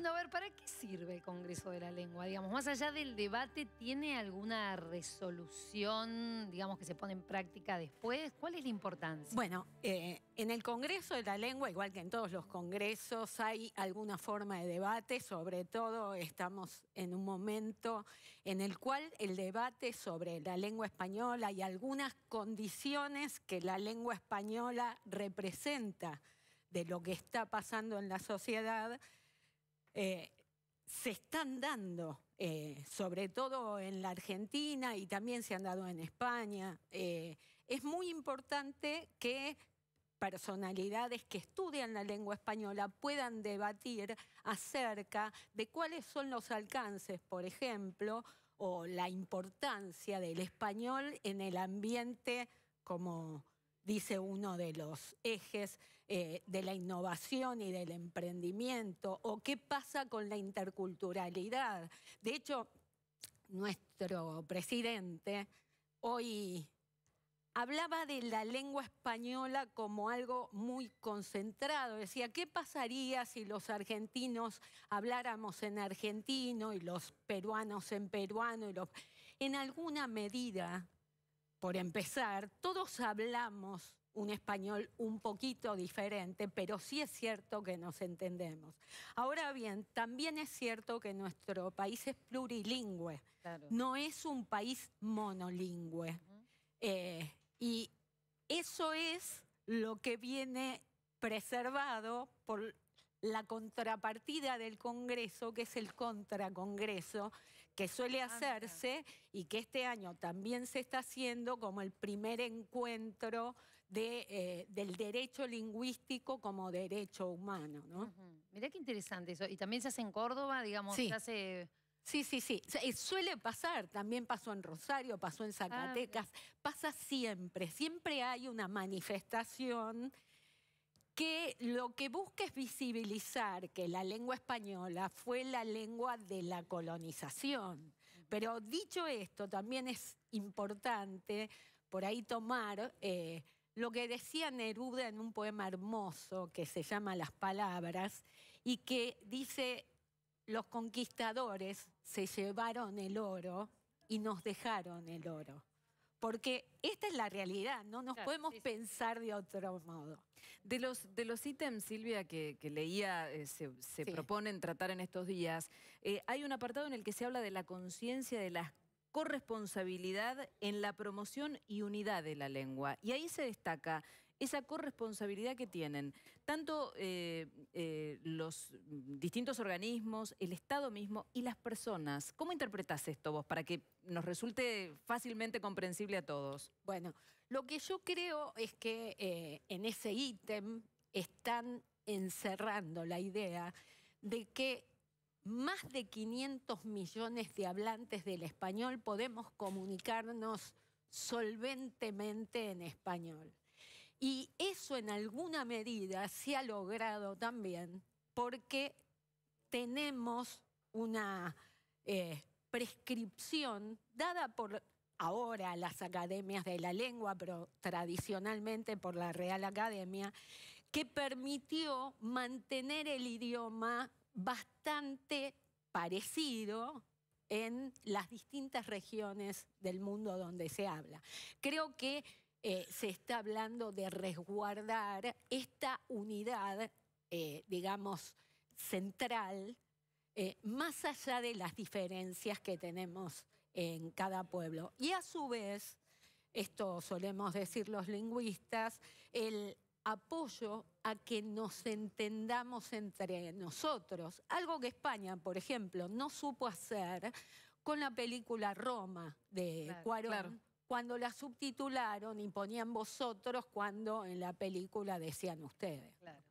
Bueno, a ver, ¿para qué sirve el Congreso de la Lengua? Digamos, más allá del debate, ¿tiene alguna resolución, digamos, que se pone en práctica después? ¿Cuál es la importancia? Bueno, eh, en el Congreso de la Lengua, igual que en todos los congresos, hay alguna forma de debate, sobre todo estamos en un momento en el cual el debate sobre la lengua española y algunas condiciones que la lengua española representa de lo que está pasando en la sociedad eh, se están dando, eh, sobre todo en la Argentina y también se han dado en España. Eh, es muy importante que personalidades que estudian la lengua española puedan debatir acerca de cuáles son los alcances, por ejemplo, o la importancia del español en el ambiente como dice uno de los ejes eh, de la innovación y del emprendimiento, o qué pasa con la interculturalidad. De hecho, nuestro presidente hoy hablaba de la lengua española como algo muy concentrado. Decía, ¿qué pasaría si los argentinos habláramos en argentino y los peruanos en peruano? Y los... En alguna medida, por empezar, todos hablamos un español un poquito diferente, pero sí es cierto que nos entendemos. Ahora bien, también es cierto que nuestro país es plurilingüe, no es un país monolingüe. Eh, y eso es lo que viene preservado por la contrapartida del Congreso, que es el contracongreso, que suele ah, hacerse y que este año también se está haciendo como el primer encuentro de, eh, del derecho lingüístico como derecho humano. ¿no? Mirá qué interesante eso. Y también se hace en Córdoba, digamos, sí. hace... Sí, sí, sí. Eh, suele pasar, también pasó en Rosario, pasó en ah, Zacatecas, pasa siempre, siempre hay una manifestación que lo que busca es visibilizar que la lengua española fue la lengua de la colonización. Pero dicho esto, también es importante por ahí tomar eh, lo que decía Neruda en un poema hermoso que se llama Las Palabras y que dice, los conquistadores se llevaron el oro y nos dejaron el oro. Porque esta es la realidad, no nos podemos pensar de otro modo. De los, de los ítems, Silvia, que, leía, eh, se, proponen tratar en estos días, eh, hay un apartado en el que se habla de la conciencia de la corresponsabilidad en la promoción y unidad de la lengua. Y ahí se destaca esa corresponsabilidad que tienen tanto eh, eh, los distintos organismos, el Estado mismo y las personas. ¿Cómo interpretás esto vos para que nos resulte fácilmente comprensible a todos? Bueno, lo que yo creo es que eh, en ese ítem están encerrando la idea de que más de 500 millones de hablantes del español podemos comunicarnos solventemente en español. Y eso en alguna medida se ha logrado también porque tenemos una eh, prescripción dada por ahora las academias de la lengua, pero tradicionalmente por la Real Academia, que permitió mantener el idioma bastante parecido en las distintas regiones del mundo donde se habla. Creo que eh, se está hablando de resguardar esta unidad, eh, digamos, central, eh, más allá de las diferencias que tenemos en cada pueblo. Y a su vez, esto solemos decir los lingüistas, el apoyo a que nos entendamos entre nosotros, algo que España, por ejemplo, no supo hacer con la película Roma de Cuarón cuando la subtitularon y ponían vosotros cuando en la película decían ustedes.